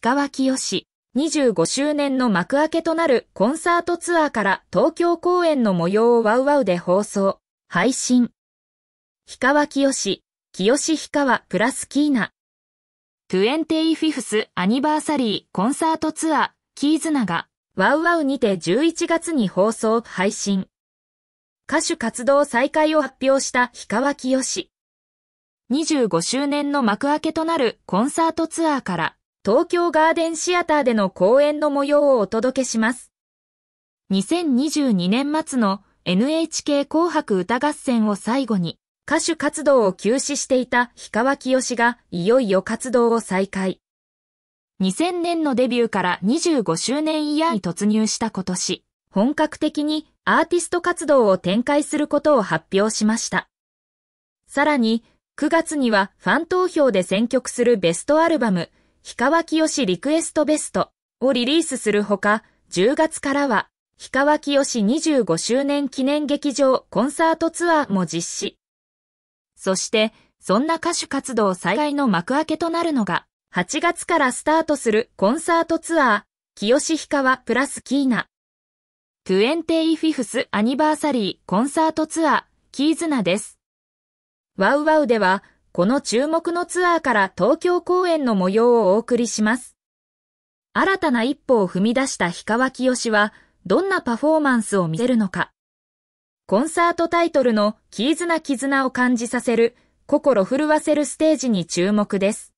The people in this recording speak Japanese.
氷川清よし、25周年の幕開けとなるコンサートツアーから東京公演の模様をワウワウで放送、配信。氷川清よし、きし氷川プラスキーナ。25th アニバーサリーコンサートツアー、キーズナが、ワウワウにて11月に放送、配信。歌手活動再開を発表した氷川清よし。25周年の幕開けとなるコンサートツアーから東京ガーデンシアターでの公演の模様をお届けします。2022年末の NHK 紅白歌合戦を最後に歌手活動を休止していた氷川清がいよいよ活動を再開。2000年のデビューから25周年イヤーに突入した今年、本格的にアーティスト活動を展開することを発表しました。さらに、9月にはファン投票で選曲するベストアルバム、氷川きよしリクエストベストをリリースするほか、10月からは、氷川きよし25周年記念劇場コンサートツアーも実施。そして、そんな歌手活動再開の幕開けとなるのが、8月からスタートするコンサートツアー、清氷川プラスキーナ。25th アニバーサリーコンサートツアー、キーズナです。ワウワウでは、この注目のツアーから東京公演の模様をお送りします。新たな一歩を踏み出した氷川清よは、どんなパフォーマンスを見せるのか。コンサートタイトルの絆絆を感じさせる、心震わせるステージに注目です。